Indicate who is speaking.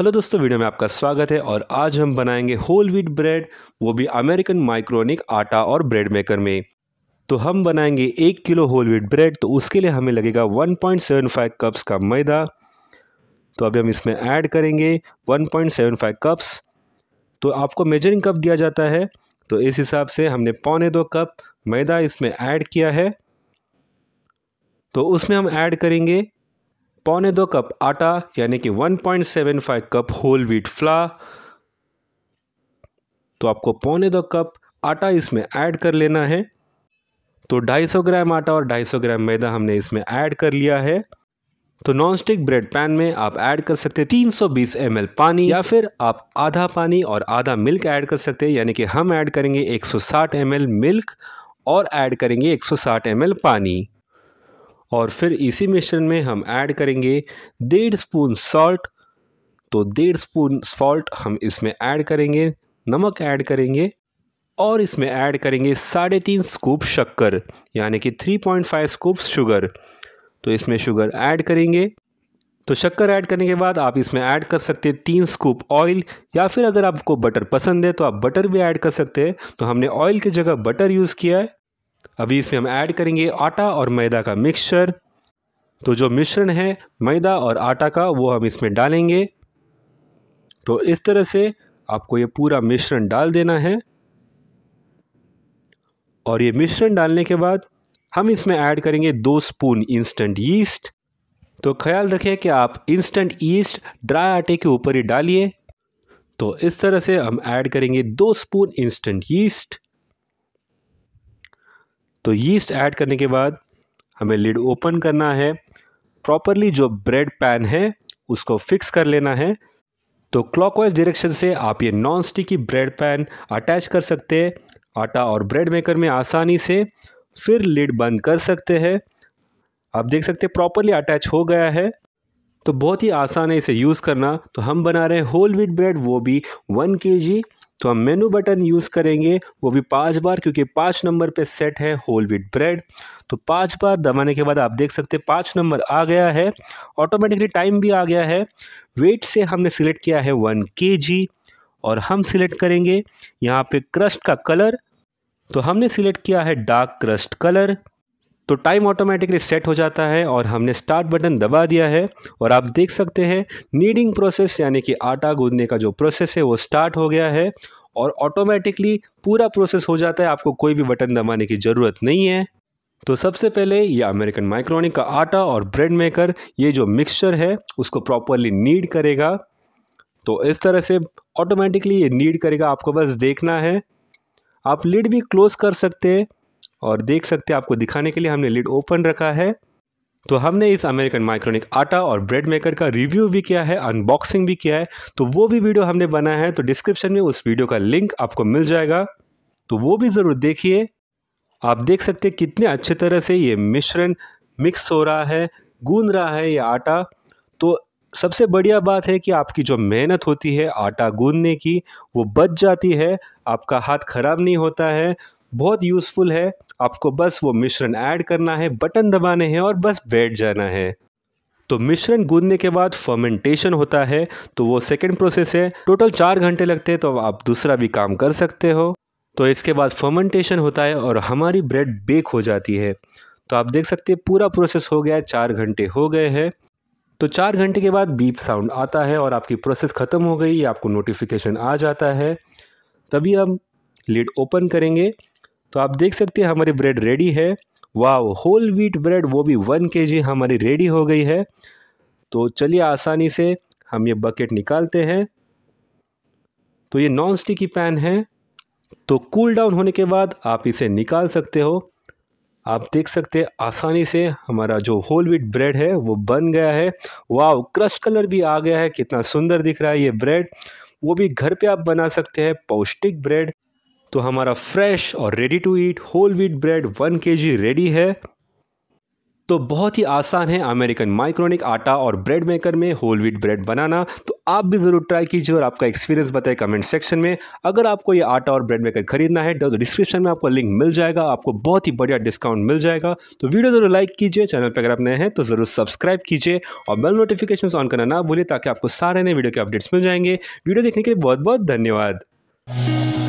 Speaker 1: hello दोस्तों video में आपका स्वागत है और आज हम बनाएंगे होल व्हीट ब्रेड वो भी अमेरिकन माइक्रोनिक आटा और ब्रेड मेकर में तो हम बनाएंगे एक किलो होल व्हीट ब्रेड तो उसके लिए हमें लगेगा 1.75 कप्स का मैदा तो अभी हम इसमें ऐड करेंगे 1.75 कप्स तो आपको मेजरिंग कप दिया जाता है तो इस हिसाब से हमने पौने दो कप मैदा इसमें ऐड किया है तो उसमें हम ऐड करेंगे पौने दो कप आटा यानी कि 1.75 कप होल व्हीट फ्ला तो आपको पौने दो कप आटा इसमें ऐड कर लेना है तो 250 ग्राम आटा और 250 ग्राम मैदा हमने इसमें ऐड कर लिया है तो नॉन स्टिक ब्रेड पैन में आप ऐड कर सकते हैं 320 ml पानी या फिर आप आधा पानी और आधा मिल्क ऐड कर सकते हैं यानी कि हम ऐड करेंगे 160 ml मिल्क और ऐड करेंगे 160 ml पानी और फिर इसी मिश्रण में हम ऐड करेंगे डेढ़ स्पून सॉल्ट तो डेढ़ स्पून सॉल्ट हम इसमें ऐड करेंगे नमक ऐड करेंगे और इसमें ऐड करेंगे साढ़े तीन स्कूप शक्कर यानी कि three point five scoop sugar तो इसमें शुगर ऐड करेंगे तो शक्कर ऐड करने के बाद आप इसमें ऐड कर सकते हैं तीन स्कूप ऑयल या फिर अगर आपको बटर पसंद है तो आप बटर भी ऐड कर सकते हैं तो हमने ऑयल की जगह बटर यूज़ किया है अभी इसमें हम ऐड करेंगे आटा और मैदा का मिक्सचर तो जो मिश्रण है मैदा और आटा का वो हम इसमें डालेंगे तो इस तरह से आपको ये पूरा मिश्रण डाल देना है और ये मिश्रण डालने के बाद हम इसमें ऐड करेंगे दो स्पून इंस्टेंट यीस्ट तो ख्याल रखें कि आप इंस्टेंट यीस्ट ड्राई आटे के ऊपर ही डालिए तो इस तरह से हम ऐड करेंगे दो स्पून इंस्टेंट यीस्ट तो यीस्ट ऐड करने के बाद हमें लिड ओपन करना है प्रॉपरली जो ब्रेड पैन है उसको फिक्स कर लेना है तो क्लॉकवाइज डायरेक्शन से आप ये non sticky bread pan attach कर सकते हैं आटा और ब्रेड मेकर में आसानी से फिर लिड बंद कर सकते हैं आप देख सकते हैं प्रॉपरली अटैच हो गया है तो बहुत ही आसान है इसे यूज़ करना तो हम बना रहे हैं होल व्हीट ब्रेड वो भी वन के जी तो हम मेनू बटन यूज़ करेंगे वो भी पाँच बार क्योंकि पाँच नंबर पे सेट है होल व्हीट ब्रेड तो पाँच बार दबाने के बाद आप देख सकते हैं पाँच नंबर आ गया है ऑटोमेटिकली टाइम भी आ गया है वेट से हमने सिलेक्ट किया है वन के और हम सिलेक्ट करेंगे यहाँ पे क्रस्ट का कलर तो हमने सिलेक्ट किया है डार्क क्रस्ट कलर तो टाइम ऑटोमेटिकली सेट हो जाता है और हमने स्टार्ट बटन दबा दिया है और आप देख सकते हैं नीडिंग प्रोसेस यानी कि आटा गूंदने का जो प्रोसेस है वो स्टार्ट हो गया है और ऑटोमेटिकली पूरा प्रोसेस हो जाता है आपको कोई भी बटन दबाने की ज़रूरत नहीं है तो सबसे पहले ये अमेरिकन माइक्रोनिक का आटा और ब्रेड मेकर ये जो मिक्सचर है उसको प्रॉपरली नीड करेगा तो इस तरह से ऑटोमेटिकली ये नीड करेगा आपको बस देखना है आप लिड भी क्लोज कर सकते हैं और देख सकते हैं आपको दिखाने के लिए हमने लिड ओपन रखा है तो हमने इस अमेरिकन माइक्रोनिक आटा और ब्रेड मेकर का रिव्यू भी किया है अनबॉक्सिंग भी किया है तो वो भी वीडियो हमने बनाया है तो डिस्क्रिप्शन में उस वीडियो का लिंक आपको मिल जाएगा तो वो भी ज़रूर देखिए आप देख सकते हैं कितने अच्छे तरह से ये मिश्रण मिक्स हो रहा है गूंद रहा है ये आटा तो सबसे बढ़िया बात है कि आपकी जो मेहनत होती है आटा गूंदने की वो बच जाती है आपका हाथ ख़राब नहीं होता है बहुत यूज़फुल है आपको बस वो मिश्रण ऐड करना है बटन दबाने हैं और बस बैठ जाना है तो मिश्रण गूंदने के बाद फर्मेंटेशन होता है तो वो सेकेंड प्रोसेस है टोटल चार घंटे लगते हैं तो आप दूसरा भी काम कर सकते हो तो इसके बाद फर्मेंटेशन होता है और हमारी ब्रेड बेक हो जाती है तो आप देख सकते हैं पूरा प्रोसेस हो गया है चार घंटे हो गए हैं तो चार घंटे के बाद बीप साउंड आता है और आपकी प्रोसेस ख़त्म हो गई आपको नोटिफिकेशन आ जाता है तभी हम लीड ओपन करेंगे तो आप देख सकते हैं हमारी ब्रेड रेडी है वाह होल व्हीट ब्रेड वो भी वन के जी हमारी रेडी हो गई है तो चलिए आसानी से हम ये बकेट निकालते हैं तो ये नॉन स्टिक पैन है तो कूल डाउन होने के बाद आप इसे निकाल सकते हो आप देख सकते हैं आसानी से हमारा जो होल व्हीट ब्रेड है वो बन गया है वाह क्रश कलर भी आ गया है कितना सुंदर दिख रहा है ये ब्रेड वो भी घर पे आप बना सकते हैं पौष्टिक ब्रेड तो हमारा फ्रेश और ready to eat whole wheat bread वन के रेडी है तो बहुत ही आसान है अमेरिकन माइक्रोनिक आटा और ब्रेड मेकर में होल व्हीट ब्रेड बनाना तो आप भी ज़रूर ट्राई कीजिए और आपका एक्सपीरियंस बताए कमेंट सेक्शन में अगर आपको ये आटा और ब्रेड मेकर खरीदना है तो डिस्क्रिप्शन में आपको लिंक मिल जाएगा आपको बहुत ही बढ़िया डिस्काउंट मिल जाएगा तो वीडियो ज़रूर लाइक कीजिए चैनल पर अगर आप नए हैं तो ज़रूर सब्सक्राइब कीजिए और बेल नोटिफिकेशन ऑन करना ना भूलें ताकि आपको सारे नए वीडियो के अपडेट्स मिल जाएंगे वीडियो देखने के लिए बहुत बहुत धन्यवाद